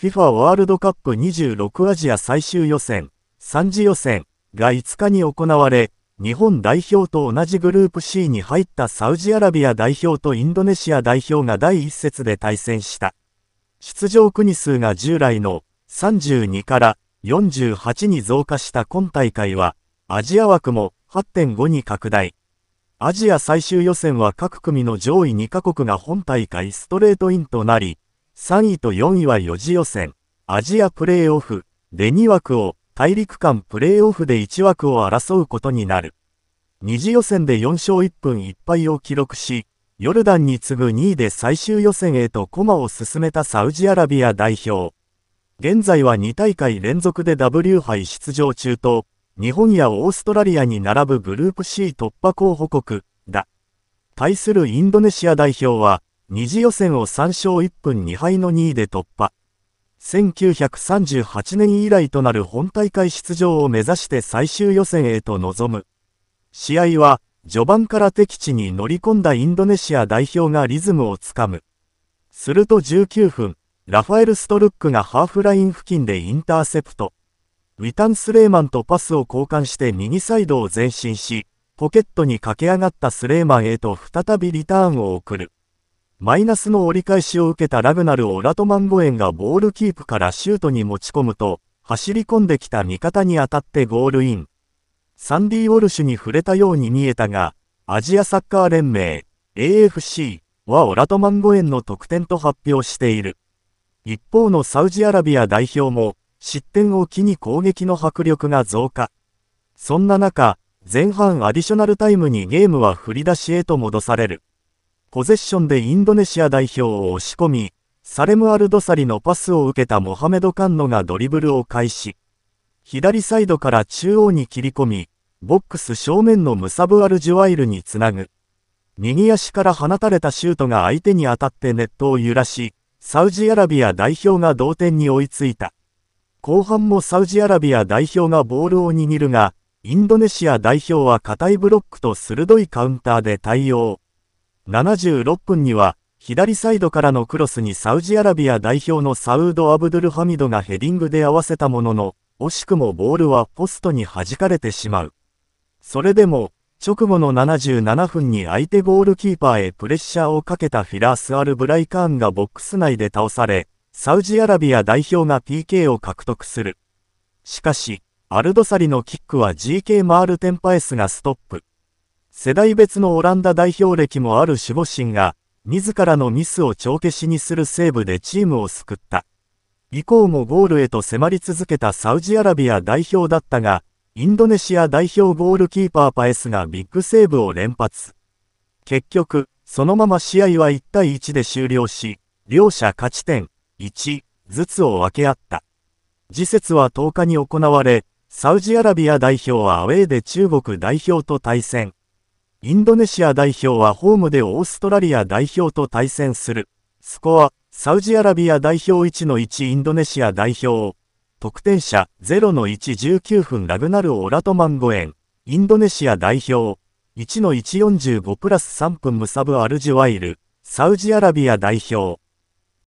FIFA ワールドカップ26アジア最終予選、3次予選が5日に行われ、日本代表と同じグループ C に入ったサウジアラビア代表とインドネシア代表が第1節で対戦した。出場国数が従来の32から48に増加した今大会は、アジア枠も8.5に拡大。アジア最終予選は各組の上位2カ国が本大会ストレートインとなり、3位と4位は4次予選、アジアプレーオフで2枠を、大陸間プレーオフで1枠を争うことになる。2次予選で4勝1分1敗を記録し、ヨルダンに次ぐ2位で最終予選へと駒を進めたサウジアラビア代表。現在は2大会連続で W 杯出場中と、日本やオーストラリアに並ぶグループ C 突破候補国だ。対するインドネシア代表は、二次予選を3勝1分2敗の2位で突破。1938年以来となる本大会出場を目指して最終予選へと臨む。試合は、序盤から敵地に乗り込んだインドネシア代表がリズムをつかむ。すると19分、ラファエル・ストルックがハーフライン付近でインターセプト。ウィタン・スレーマンとパスを交換して右サイドを前進し、ポケットに駆け上がったスレーマンへと再びリターンを送る。マイナスの折り返しを受けたラグナルをラトマンゴエンがボールキープからシュートに持ち込むと、走り込んできた味方に当たってゴールイン。サンディ・ウォルシュに触れたように見えたが、アジアサッカー連盟 AFC はオラトマンゴエンの得点と発表している。一方のサウジアラビア代表も失点を機に攻撃の迫力が増加。そんな中、前半アディショナルタイムにゲームは振り出しへと戻される。ポゼッションでインドネシア代表を押し込み、サレム・アルドサリのパスを受けたモハメド・カンノがドリブルを開始。左サイドから中央に切り込み、ボックス正面のムサブ・アルジュワイルにつなぐ。右足から放たれたシュートが相手に当たってネットを揺らし、サウジアラビア代表が同点に追いついた。後半もサウジアラビア代表がボールを握るが、インドネシア代表は硬いブロックと鋭いカウンターで対応。76分には、左サイドからのクロスにサウジアラビア代表のサウード・アブドゥルハミドがヘディングで合わせたものの、惜しくもボールはポストに弾かれてしまう。それでも、直後の77分に相手ゴールキーパーへプレッシャーをかけたフィラース・アル・ブライカーンがボックス内で倒され、サウジアラビア代表が PK を獲得する。しかし、アルドサリのキックは GK マール・テンパエスがストップ。世代別のオランダ代表歴もある守護神が、自らのミスを帳消しにするセーブでチームを救った。以降もゴールへと迫り続けたサウジアラビア代表だったが、インドネシア代表ゴールキーパーパエスがビッグセーブを連発。結局、そのまま試合は1対1で終了し、両者勝ち点1ずつを分け合った。次節は10日に行われ、サウジアラビア代表はアウェーで中国代表と対戦。インドネシア代表はホームでオーストラリア代表と対戦する。スコア、サウジアラビア代表1の1インドネシア代表。得点者、0の1 19分ラグナルオラトマンゴエン。インドネシア代表。1の145プラス3分ムサブアルジュワイル。サウジアラビア代表。